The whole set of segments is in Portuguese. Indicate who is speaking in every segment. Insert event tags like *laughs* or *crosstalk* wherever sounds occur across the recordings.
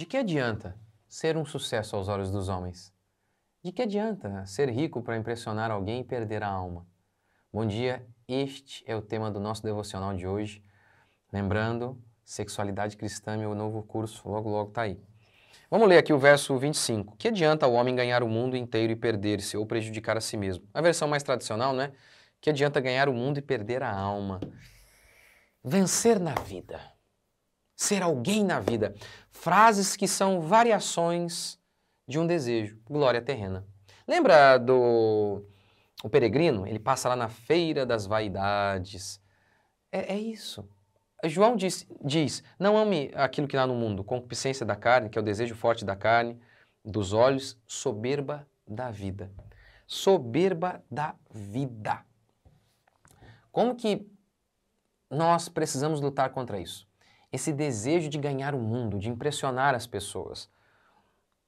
Speaker 1: De que adianta ser um sucesso aos olhos dos homens? De que adianta ser rico para impressionar alguém e perder a alma? Bom dia, este é o tema do nosso devocional de hoje. Lembrando, Sexualidade Cristã, meu novo curso, logo logo está aí. Vamos ler aqui o verso 25. Que adianta o homem ganhar o mundo inteiro e perder-se ou prejudicar a si mesmo? A versão mais tradicional, né? Que adianta ganhar o mundo e perder a alma? Vencer na vida ser alguém na vida. Frases que são variações de um desejo, glória terrena. Lembra do o peregrino? Ele passa lá na feira das vaidades. É, é isso. João diz, diz: Não ame aquilo que há no mundo, concupiscência da carne, que é o desejo forte da carne, dos olhos, soberba da vida. Soberba da vida. Como que nós precisamos lutar contra isso? esse desejo de ganhar o mundo, de impressionar as pessoas,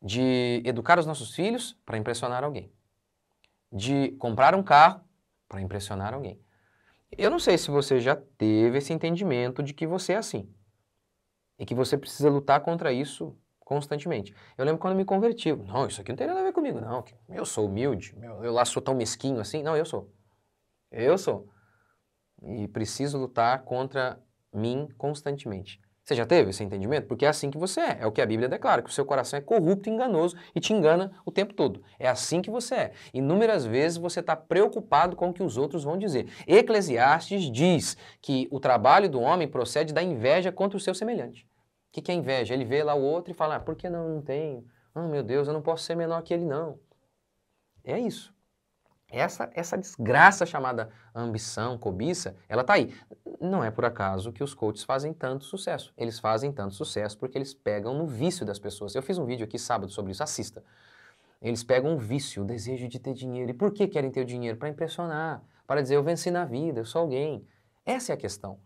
Speaker 1: de educar os nossos filhos para impressionar alguém, de comprar um carro para impressionar alguém. Eu não sei se você já teve esse entendimento de que você é assim e que você precisa lutar contra isso constantemente. Eu lembro quando eu me converti, não, isso aqui não tem nada a ver comigo, não. Eu sou humilde, eu lá sou tão mesquinho assim. Não, eu sou. Eu sou. E preciso lutar contra mim constantemente. Você já teve esse entendimento? Porque é assim que você é. É o que a Bíblia declara, que o seu coração é corrupto, enganoso e te engana o tempo todo. É assim que você é. Inúmeras vezes você está preocupado com o que os outros vão dizer. Eclesiastes diz que o trabalho do homem procede da inveja contra o seu semelhante. O que, que é inveja? Ele vê lá o outro e fala, ah, por que não, não tenho? Ah, oh, meu Deus, eu não posso ser menor que ele, não. É isso. Essa, essa desgraça chamada ambição, cobiça, ela está aí não é por acaso que os coaches fazem tanto sucesso. Eles fazem tanto sucesso porque eles pegam no vício das pessoas. Eu fiz um vídeo aqui sábado sobre isso, assista. Eles pegam o vício, o desejo de ter dinheiro. E por que querem ter o dinheiro? Para impressionar, para dizer eu venci na vida, eu sou alguém. Essa é a questão.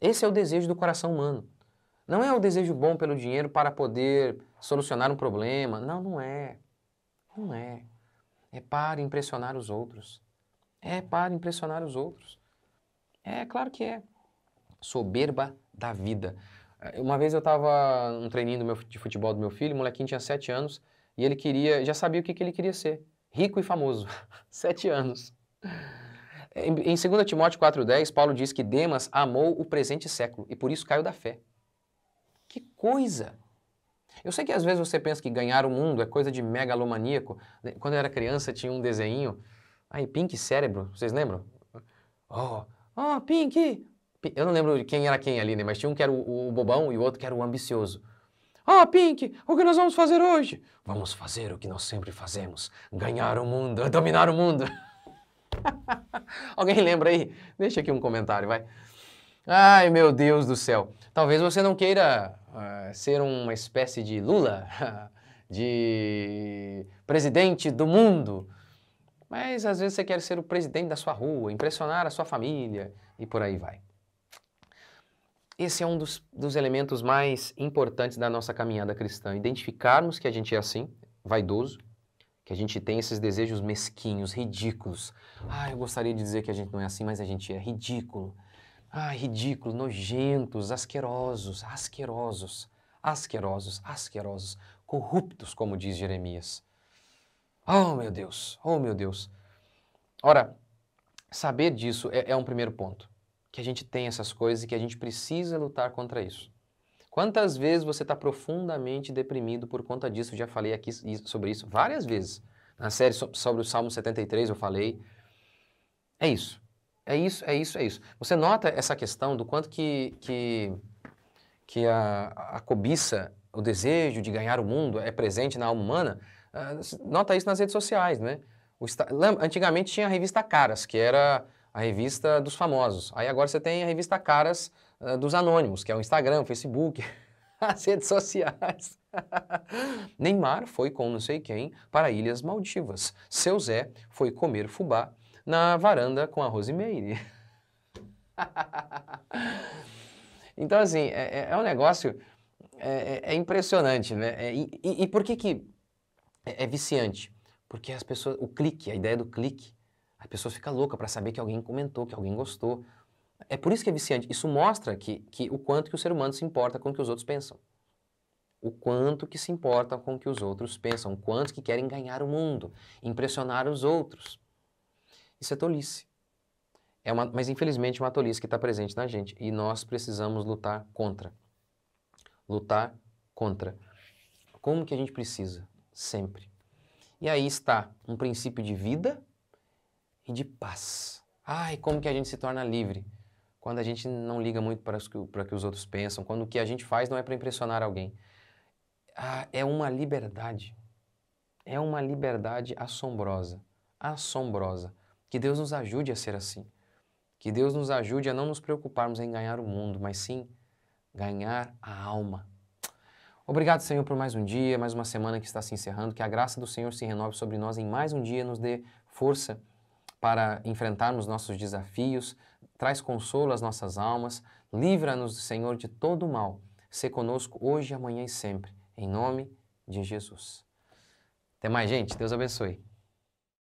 Speaker 1: Esse é o desejo do coração humano. Não é o desejo bom pelo dinheiro para poder solucionar um problema. Não, não é. Não é. É para impressionar os outros. É para impressionar os outros. É, claro que é. Soberba da vida. Eh, uma vez eu estava num treininho meu, de futebol do meu filho, o molequinho tinha sete anos, e ele queria, já sabia o que, que ele queria ser. Rico e famoso. *laughs* sete anos. Em 2 Timóteo 4,10, Paulo diz que Demas amou o presente século e por isso caiu da fé. Que coisa! Eu sei que às vezes você pensa que ganhar o mundo é coisa de megalomaníaco. Quando eu era criança, tinha um desenho. Aí, Pink Cérebro, vocês lembram? Oh, Ó, oh, Pink! Eu não lembro quem era quem ali, né? Mas tinha um que era o, o bobão e o outro que era o ambicioso. Ó, oh, Pink, o que nós vamos fazer hoje? Vamos fazer o que nós sempre fazemos: ganhar o mundo, *laughs* dominar o mundo. *laughs* Alguém lembra aí? Deixa aqui um comentário, vai. Ai, meu Deus do céu. Talvez você não queira uh, ser uma espécie de Lula, *laughs* de presidente do mundo. Mas às vezes você quer ser o presidente da sua rua, impressionar a sua família e por aí vai. Esse é um dos, dos elementos mais importantes da nossa caminhada cristã. Identificarmos que a gente é assim, vaidoso, que a gente tem esses desejos mesquinhos, ridículos. Ah, eu gostaria de dizer que a gente não é assim, mas a gente é ridículo. Ah, ridículo, nojentos, asquerosos, asquerosos, asquerosos, asquerosos, corruptos, como diz Jeremias. Oh, meu Deus, oh, meu Deus. Ora, saber disso é, é um primeiro ponto. Que a gente tem essas coisas e que a gente precisa lutar contra isso. Quantas vezes você está profundamente deprimido por conta disso? Eu já falei aqui sobre isso várias vezes. Na série sobre o Salmo 73 eu falei. É isso. É isso, é isso, é isso. Você nota essa questão do quanto que, que, que a, a cobiça, o desejo de ganhar o mundo é presente na alma humana? Ah, nota isso nas redes sociais, né? Antigamente tinha a revista Caras, que era a revista dos famosos. Aí agora você tem a revista Caras uh, dos anônimos, que é o Instagram, o Facebook, *laughs* as redes sociais. *laughs* Neymar foi com não sei quem para Ilhas Maldivas. Seu Zé foi comer fubá na varanda com a Rosemeire. *laughs* então, assim, é, é, é um negócio é, é, é impressionante, né? É, e, e por que que é, é viciante, porque as pessoas, o clique, a ideia do clique, a pessoa fica louca para saber que alguém comentou, que alguém gostou. É por isso que é viciante. Isso mostra que, que o quanto que o ser humano se importa com o que os outros pensam. O quanto que se importa com o que os outros pensam, o quanto que querem ganhar o mundo, impressionar os outros. Isso é tolice. É uma, mas infelizmente é uma tolice que está presente na gente e nós precisamos lutar contra. Lutar contra. Como que a gente precisa? sempre. E aí está um princípio de vida e de paz. Ai, como que a gente se torna livre? Quando a gente não liga muito para o que, que os outros pensam, quando o que a gente faz não é para impressionar alguém. Ah, é uma liberdade. É uma liberdade assombrosa. Assombrosa. Que Deus nos ajude a ser assim. Que Deus nos ajude a não nos preocuparmos em ganhar o mundo, mas sim ganhar a alma, Obrigado, Senhor, por mais um dia, mais uma semana que está se encerrando. Que a graça do Senhor se renove sobre nós em mais um dia, nos dê força para enfrentarmos nossos desafios, traz consolo às nossas almas, livra-nos, Senhor, de todo o mal. Se conosco hoje, amanhã e sempre. Em nome de Jesus. Até mais, gente. Deus abençoe.